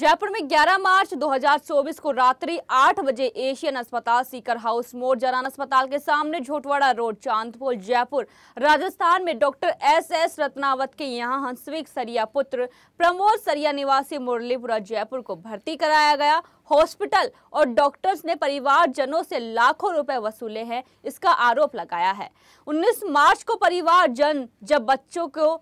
जयपुर में 11 मार्च 2024 को रात्रि 8 बजे एशियन अस्पताल सीकर हाउस मोड़ जरान अस्पताल के सामने झोटवाड़ा रोड चांदपुर जयपुर राजस्थान में डॉक्टर एस एस रत्नावत के यहां हंसविक सरिया पुत्र प्रमोद सरिया निवासी मुरलीपुरा जयपुर को भर्ती कराया गया हॉस्पिटल और डॉक्टर्स ने परिवार जनों से लाखों रुपए वसूले हैं इसका आरोप लगाया है 19 मार्च को परिवार जन जब बच्चों को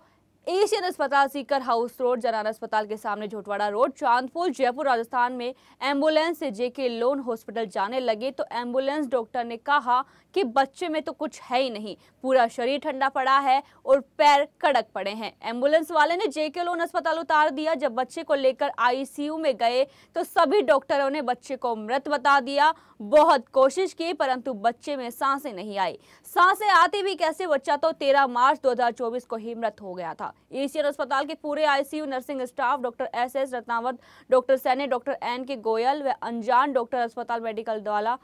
एशियन अस्पताल सीकर हाउस रोड जनाना अस्पताल के सामने झोटवाड़ा रोड चांदपुर जयपुर राजस्थान में एम्बुलेंस से जेके लोन हॉस्पिटल जाने लगे तो एम्बुलेंस डॉक्टर ने कहा कि बच्चे में तो कुछ है ही नहीं पूरा शरीर ठंडा पड़ा है और पैर कड़क पड़े हैं एम्बुलेंस वाले ने जेके लोन अस्पताल उतार दिया जब बच्चे को लेकर आईसीयू में गए तो सभी डॉक्टरों ने बच्चे को मृत बता दिया बहुत कोशिश की परंतु बच्चे में सांसें नहीं आई सांसें आती भी कैसे बच्चा तो तेरह मार्च दो को ही मृत हो गया था एशियन अस्पताल के पूरे ICU nursing staff doctor S S Ratnawat doctor Saini doctor N K Goyal व अनजान डॉक्टर अस्पताल मेडिकल द्वारा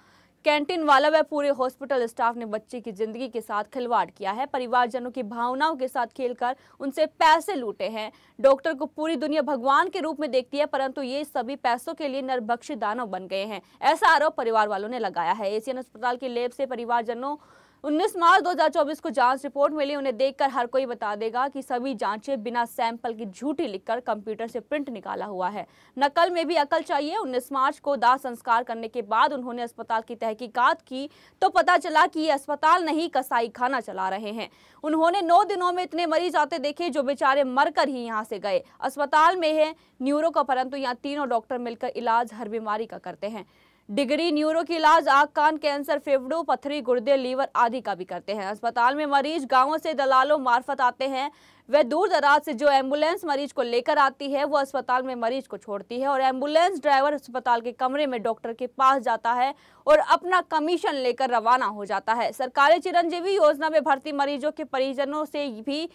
कैंटीन वाला व पूरे हॉस्पिटल स्टाफ ने बच्चे की जिंदगी के साथ खिलवाड़ किया है परिवारजनों की भावनाओं के साथ खेलकर उनसे पैसे लूटे हैं डॉक्टर को पूरी दुनिया भगवान के रूप में देखती है परंतु ये सभी पैसों के लिए नरभक्षी दानव बन गए हैं ऐसा आरोप परिवार वालों ने लगाया है एशियन अस्पताल के लेब से परिवारजनों 19 मार्च 2024 को जांच रिपोर्ट मिली उन्हें देखकर हर कोई बता देगा कि सभी जांचें बिना सैंपल की झूठी लिखकर कंप्यूटर से प्रिंट निकाला हुआ है नकल में भी अकल चाहिए 19 मार्च को दाह संस्कार करने के बाद उन्होंने अस्पताल की तहकीकात की तो पता चला कि ये अस्पताल नहीं कसाई खाना चला रहे हैं उन्होंने नौ दिनों में इतने मरीज आते देखे जो बेचारे मरकर ही यहाँ से गए अस्पताल में है न्यूरो का परंतु यहाँ तीनों डॉक्टर मिलकर इलाज हर बीमारी का करते हैं डिग्री न्यूरो की इलाज आग कान कैंसर फेफड़ों पथरी गुर्दे लीवर आदि का भी करते हैं अस्पताल में मरीज गाँव से दलालों मार्फत आते हैं वह दूर दराज से जो एम्बुलेंस मरीज को लेकर आती है वह अस्पताल में मरीज को छोड़ती है और एम्बुलेंस ड्राइवर अस्पताल के कमरे में डॉक्टर के पास जाता है और अपना कमीशन लेकर रवाना हो जाता है सरकारी चिरंजीवी योजना में भर्ती मरीजों के परिजनों से भी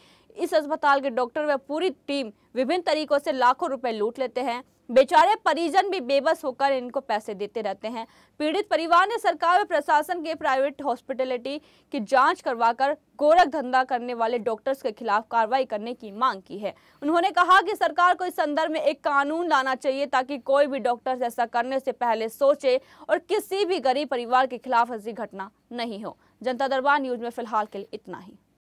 इस अस्पताल के डॉक्टर व पूरी टीम विभिन्न तरीकों से लाखों रुपए लूट लेते हैं बेचारे परिजन भी बेबस होकर इनको पैसे देते रहते हैं पीड़ित परिवार ने सरकार व प्रशासन के प्राइवेट हॉस्पिटलिटी की जांच करवाकर गोरख धंधा करने वाले डॉक्टर्स के खिलाफ कार्रवाई कार्रवाई करने की मांग की है उन्होंने कहा कि सरकार को इस संदर्भ में एक कानून लाना चाहिए ताकि कोई भी डॉक्टर ऐसा करने से पहले सोचे और किसी भी गरीब परिवार के खिलाफ ऐसी घटना नहीं हो जनता दरबार न्यूज में फिलहाल के लिए इतना ही